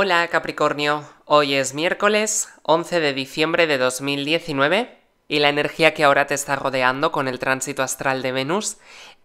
Hola Capricornio, hoy es miércoles 11 de diciembre de 2019 y la energía que ahora te está rodeando con el tránsito astral de Venus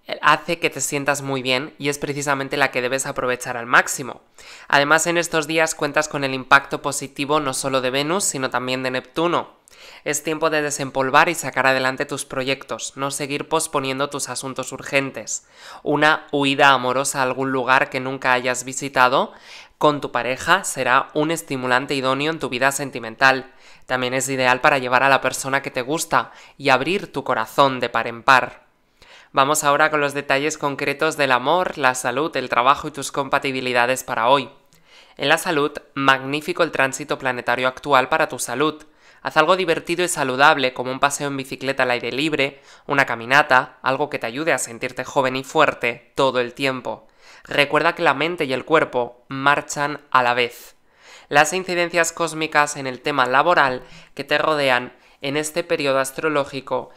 eh, hace que te sientas muy bien y es precisamente la que debes aprovechar al máximo. Además en estos días cuentas con el impacto positivo no solo de Venus, sino también de Neptuno. Es tiempo de desempolvar y sacar adelante tus proyectos, no seguir posponiendo tus asuntos urgentes. Una huida amorosa a algún lugar que nunca hayas visitado con tu pareja será un estimulante idóneo en tu vida sentimental. También es ideal para llevar a la persona que te gusta y abrir tu corazón de par en par. Vamos ahora con los detalles concretos del amor, la salud, el trabajo y tus compatibilidades para hoy. En la salud, magnífico el tránsito planetario actual para tu salud. Haz algo divertido y saludable como un paseo en bicicleta al aire libre, una caminata, algo que te ayude a sentirte joven y fuerte todo el tiempo. Recuerda que la mente y el cuerpo marchan a la vez. Las incidencias cósmicas en el tema laboral que te rodean en este periodo astrológico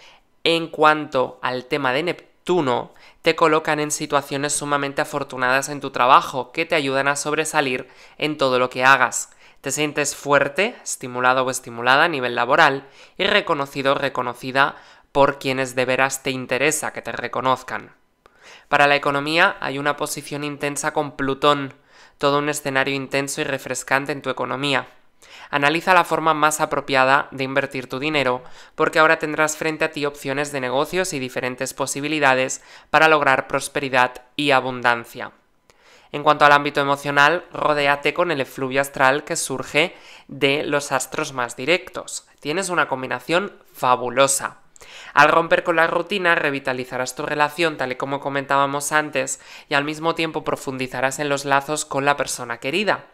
en cuanto al tema de Neptuno te colocan en situaciones sumamente afortunadas en tu trabajo que te ayudan a sobresalir en todo lo que hagas. Te sientes fuerte, estimulado o estimulada a nivel laboral y reconocido o reconocida por quienes de veras te interesa que te reconozcan. Para la economía hay una posición intensa con Plutón, todo un escenario intenso y refrescante en tu economía. Analiza la forma más apropiada de invertir tu dinero, porque ahora tendrás frente a ti opciones de negocios y diferentes posibilidades para lograr prosperidad y abundancia. En cuanto al ámbito emocional, rodéate con el efluvio astral que surge de los astros más directos. Tienes una combinación fabulosa. Al romper con la rutina revitalizarás tu relación tal y como comentábamos antes y al mismo tiempo profundizarás en los lazos con la persona querida.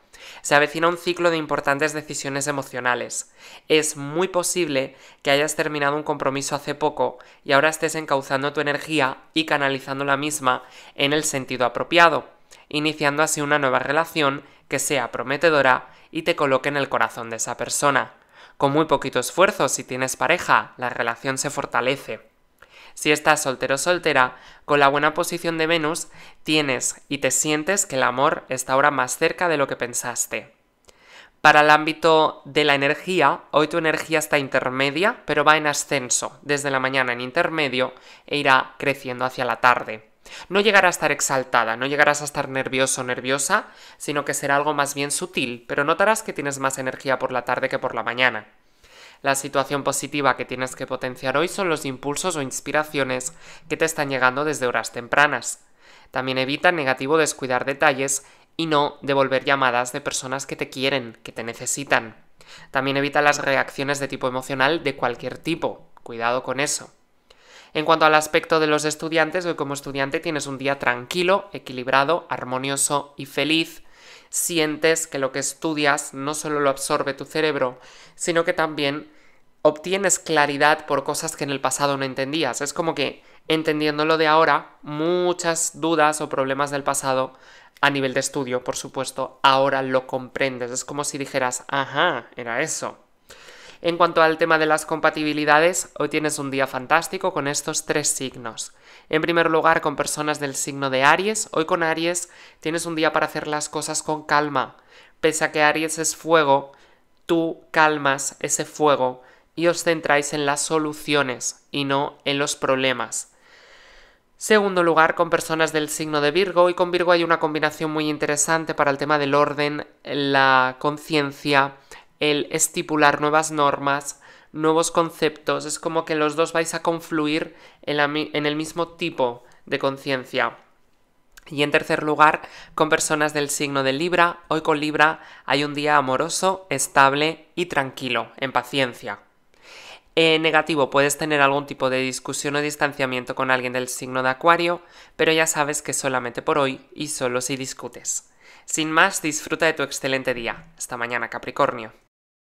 Se avecina un ciclo de importantes decisiones emocionales. Es muy posible que hayas terminado un compromiso hace poco y ahora estés encauzando tu energía y canalizando la misma en el sentido apropiado, iniciando así una nueva relación que sea prometedora y te coloque en el corazón de esa persona. Con muy poquito esfuerzo, si tienes pareja, la relación se fortalece. Si estás soltero o soltera, con la buena posición de Venus, tienes y te sientes que el amor está ahora más cerca de lo que pensaste. Para el ámbito de la energía, hoy tu energía está intermedia, pero va en ascenso, desde la mañana en intermedio e irá creciendo hacia la tarde. No llegarás a estar exaltada, no llegarás a estar nervioso o nerviosa, sino que será algo más bien sutil, pero notarás que tienes más energía por la tarde que por la mañana. La situación positiva que tienes que potenciar hoy son los impulsos o inspiraciones que te están llegando desde horas tempranas. También evita negativo descuidar detalles y no devolver llamadas de personas que te quieren, que te necesitan. También evita las reacciones de tipo emocional de cualquier tipo. Cuidado con eso. En cuanto al aspecto de los estudiantes, hoy como estudiante tienes un día tranquilo, equilibrado, armonioso y feliz. Sientes que lo que estudias no solo lo absorbe tu cerebro, sino que también obtienes claridad por cosas que en el pasado no entendías. Es como que, entendiéndolo de ahora, muchas dudas o problemas del pasado a nivel de estudio, por supuesto, ahora lo comprendes. Es como si dijeras, ajá, era eso. En cuanto al tema de las compatibilidades, hoy tienes un día fantástico con estos tres signos. En primer lugar, con personas del signo de Aries, hoy con Aries tienes un día para hacer las cosas con calma. Pese a que Aries es fuego, tú calmas ese fuego y os centráis en las soluciones y no en los problemas. Segundo lugar, con personas del signo de Virgo, y con Virgo hay una combinación muy interesante para el tema del orden, la conciencia el estipular nuevas normas, nuevos conceptos, es como que los dos vais a confluir en, el mismo tipo de conciencia. Y en tercer lugar, con personas del signo de Libra, hoy con Libra hay un día amoroso, estable y tranquilo, en paciencia. Eh, negativo, puedes tener algún tipo de discusión o distanciamiento con alguien del signo de Acuario, pero ya sabes que solamente por hoy y solo si discutes. Sin más, disfruta de tu excelente día. Hasta mañana, Capricornio.